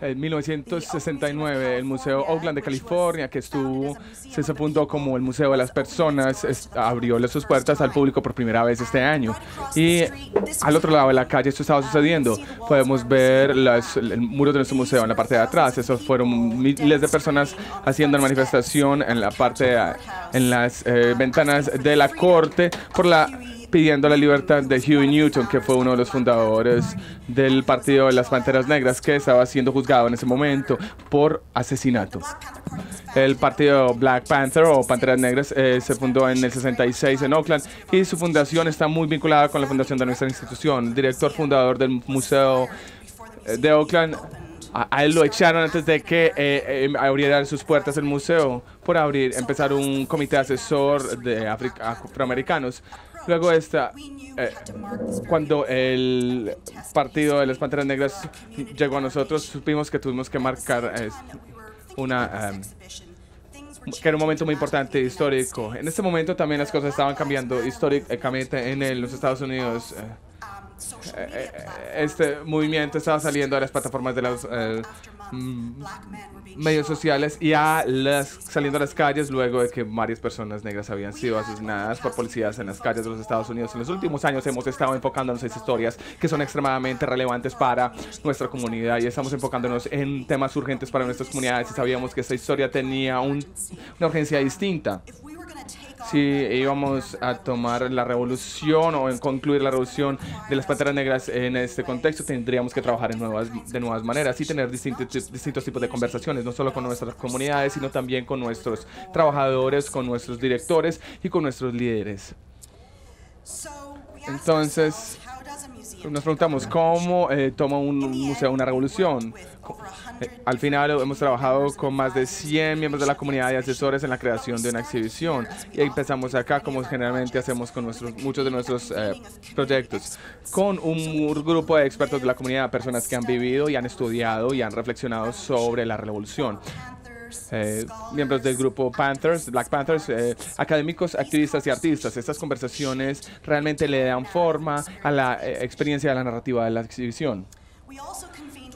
En 1969, el Museo Oakland de California, que estuvo, se apuntó como el Museo de las Personas, abrió sus puertas al público por primera vez este año. Y al otro lado de la calle esto estaba uh, sucediendo. Podemos ver el muro de nuestro museo en la parte de atrás. Esos fueron miles de personas haciendo la manifestación en la parte, en las eh, uh, ventanas de la corte por la pidiendo la libertad de hugh Newton, que fue uno de los fundadores del Partido de las Panteras Negras, que estaba siendo juzgado en ese momento por asesinato. El partido Black Panther o Panteras Negras eh, se fundó en el 66 en Oakland y su fundación está muy vinculada con la fundación de nuestra institución. El director fundador del Museo eh, de Oakland a, él lo echaron antes de que eh, eh, abrieran sus puertas el museo por abrir, empezar un comité asesor de afroamericanos. Luego esta, eh, cuando el partido de las Panteras Negras llegó a nosotros, supimos que tuvimos que marcar una... Em, que era un momento muy importante histórico. En este momento también las cosas estaban cambiando históricamente eh, en los Estados Unidos. Eh, eh, eh, este movimiento estaba saliendo a las plataformas de los mm, medios sociales y a las, saliendo a las calles luego de que varias personas negras habían sido asesinadas por policías en las calles de los Estados Unidos. En los últimos años hemos estado enfocándonos en historias que son extremadamente relevantes para nuestra comunidad y estamos enfocándonos en temas urgentes para nuestras comunidades y sabíamos que esta historia tenía una urgencia distinta si íbamos a tomar la revolución o en concluir la revolución de las Panteras Negras en este contexto, tendríamos que trabajar de nuevas maneras y tener distintos, distintos tipos de conversaciones, no solo con nuestras comunidades, sino también con nuestros trabajadores, con nuestros directores y con nuestros líderes. Entonces, nos preguntamos cómo eh, toma un museo una revolución. Al final hemos trabajado con más de 100 miembros de la comunidad y asesores en la creación de una exhibición y empezamos acá como generalmente hacemos con muchos de nuestros eh, proyectos, con un grupo de expertos de la comunidad, personas que han vivido y han estudiado y han reflexionado sobre la revolución. Eh, miembros del grupo Panthers, Black Panthers, eh, académicos, activistas y artistas. Estas conversaciones realmente le dan forma a la eh, experiencia de la narrativa de la exhibición.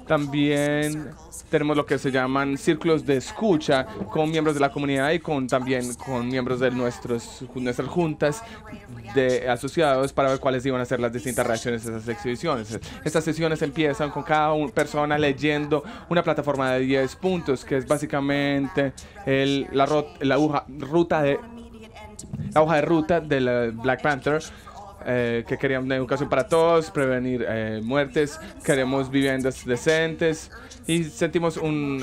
También tenemos lo que se llaman círculos de escucha con miembros de la comunidad y con también con miembros de nuestros, nuestras juntas de asociados para ver cuáles iban a ser las distintas reacciones de esas exhibiciones. Estas sesiones empiezan con cada persona leyendo una plataforma de 10 puntos, que es básicamente el, la, la, hoja, ruta de, la hoja de ruta de Black Panther eh, que queríamos educación para todos, prevenir eh, muertes, queremos viviendas decentes y sentimos eh, un,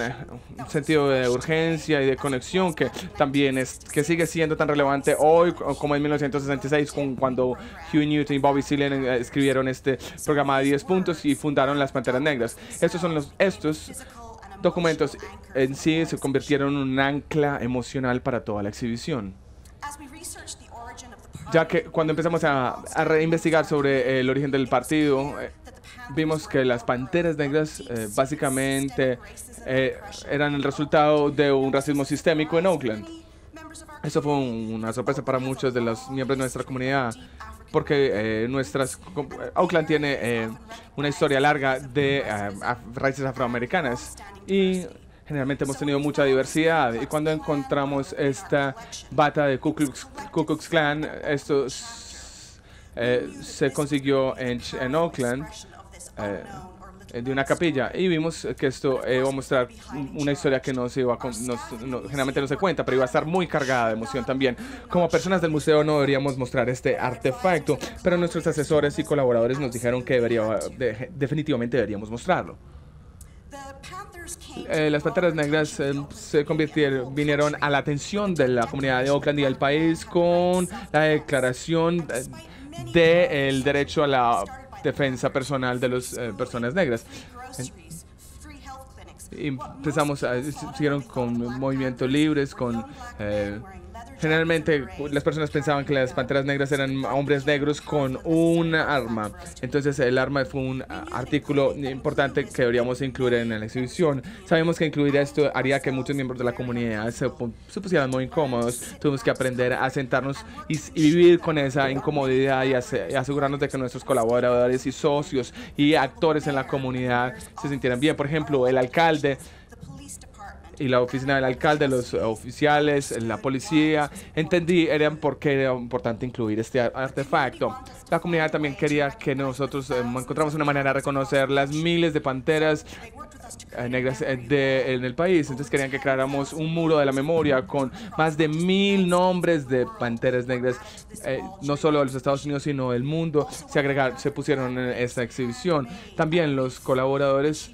sentido de urgencia y de conexión que también es que sigue siendo tan relevante hoy como en 1966 cuando Hugh Newton y Bobby Seale escribieron este programa de 10 puntos y fundaron las Panteras Negras. Estos son los estos documentos en sí se convirtieron en un ancla emocional para toda la exhibición ya que cuando empezamos a, a sobre eh, el origen del partido, eh, vimos que las Panteras Negras eh, básicamente eran el resultado de un racismo sistémico en Oakland. Eso fue una sorpresa para muchos de los miembros de nuestra comunidad, porque nuestras, Oakland tiene una historia larga de raíces afroamericanas y Generalmente hemos tenido mucha diversidad y cuando encontramos esta bata de Ku Klux, Klan, esto eh, se consiguió en, Oakland. Eh, de una capilla y vimos que esto eh, iba a mostrar una historia que no se iba generalmente no se cuenta, pero iba a estar muy cargada de emoción también. Como personas del museo no deberíamos mostrar este artefacto, pero nuestros asesores y colaboradores nos dijeron que debería, definitivamente deberíamos mostrarlo. Eh, las pateras Negras eh, se convirtieron, vinieron a la atención de la comunidad de Oakland y del país con la declaración eh, del el derecho a la defensa personal de las personas negras. Empezamos, a, siguieron con movimientos libres, con Generalmente las personas pensaban que las panteras negras eran hombres negros con un arma. Entonces el arma fue un artículo importante que deberíamos incluir en la exhibición. Sabemos que incluir esto haría que muchos miembros de la comunidad se, pusieran muy incómodos. Tuvimos que aprender a sentarnos y, vivir con esa incomodidad y, y asegurarnos de que nuestros colaboradores y socios y actores en la comunidad se sintieran bien. Por ejemplo, el alcalde y la oficina del alcalde, los eh, oficiales, eh, la policía, entendí, eran qué era importante incluir este artefacto. La comunidad también quería que nosotros encontráramos eh, encontramos una manera de reconocer las miles de panteras negras en el país. Entonces querían que creáramos un muro de la memoria con más de mil nombres de panteras negras, no solo de los Estados Unidos, sino del mundo. Se, agregaron, se pusieron en esta exhibición. También los colaboradores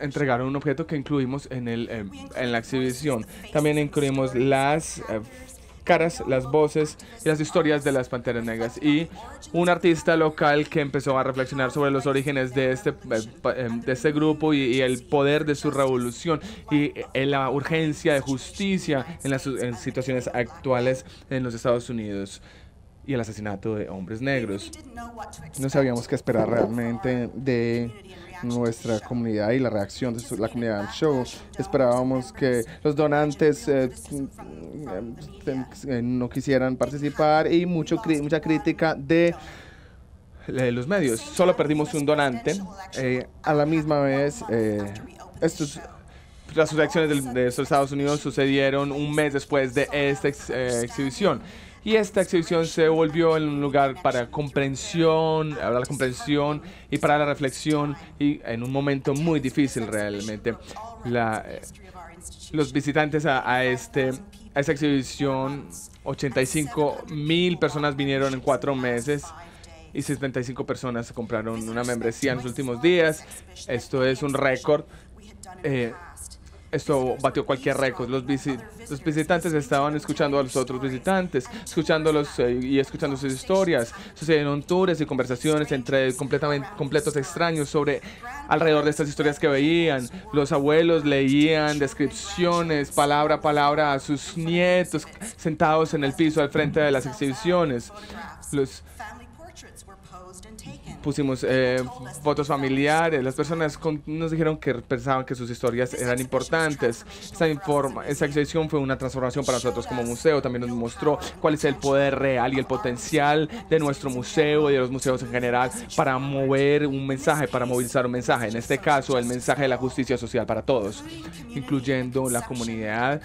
entregaron un objeto que incluimos en, el, em, en la exhibición. También incluimos las eh, caras, las voces y las historias de las Panteras Negras. Y un artista local que empezó a reflexionar sobre los orígenes de este, eh, em, de este grupo y, el poder de su revolución y eh, la urgencia de justicia en las situaciones actuales en los Estados Unidos y el asesinato de hombres negros. No sabíamos qué esperar realmente de nuestra comunidad y la reacción de la comunidad al show. Esperábamos que los donantes eh, mm, eh, no quisieran participar y mucho, mucha crítica de los medios. Solo perdimos un donante. Eh, a la misma vez, estos las reacciones de, Estados Unidos sucedieron un mes después de esta exhibición y esta exhibición se volvió en un lugar para comprensión, para la comprensión y para la reflexión y en un momento muy difícil realmente. La, eh, los visitantes a, este a esta exhibición, 85 mil personas vinieron en cuatro meses y 75 personas compraron una membresía en los últimos días. Esto es un récord. Eh, esto batió cualquier récord. Los, visitantes estaban escuchando a los otros visitantes, escuchándolos eh, y escuchando sus historias. Sucedieron tours y conversaciones entre completamente, completos extraños sobre alrededor de estas historias que veían. Los abuelos leían descripciones palabra a palabra a sus nietos sentados en el piso al frente de las exhibiciones. Los pusimos eh, fotos familiares, las personas nos dijeron que pensaban que sus historias eran importantes. Esta, informa, exhibición fue una transformación para nosotros como museo, también nos mostró cuál es el poder real y el potencial de nuestro museo y de los museos en general para mover un mensaje, para movilizar un mensaje, en este caso el mensaje de la justicia social para todos, incluyendo la comunidad,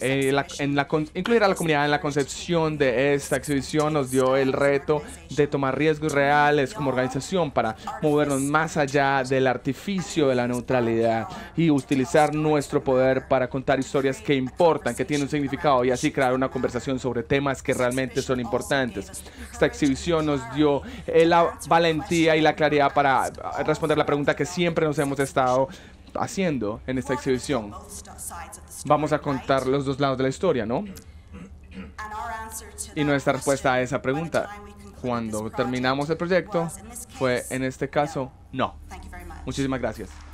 eh, en la, incluir a la comunidad en la concepción de esta exhibición nos dio el reto de tomar riesgos reales como organización para movernos más allá del artificio de la neutralidad y utilizar nuestro poder para contar historias que importan, que tienen un significado y así crear una conversación sobre temas que realmente son importantes. Esta exhibición nos dio eh, la valentía y la claridad para responder la pregunta que siempre nos hemos estado haciendo en esta exhibición. Vamos a contar los dos lados de la historia, ¿no? Y nuestra respuesta a esa pregunta cuando terminamos el proyecto fue en este caso no. Muchísimas gracias.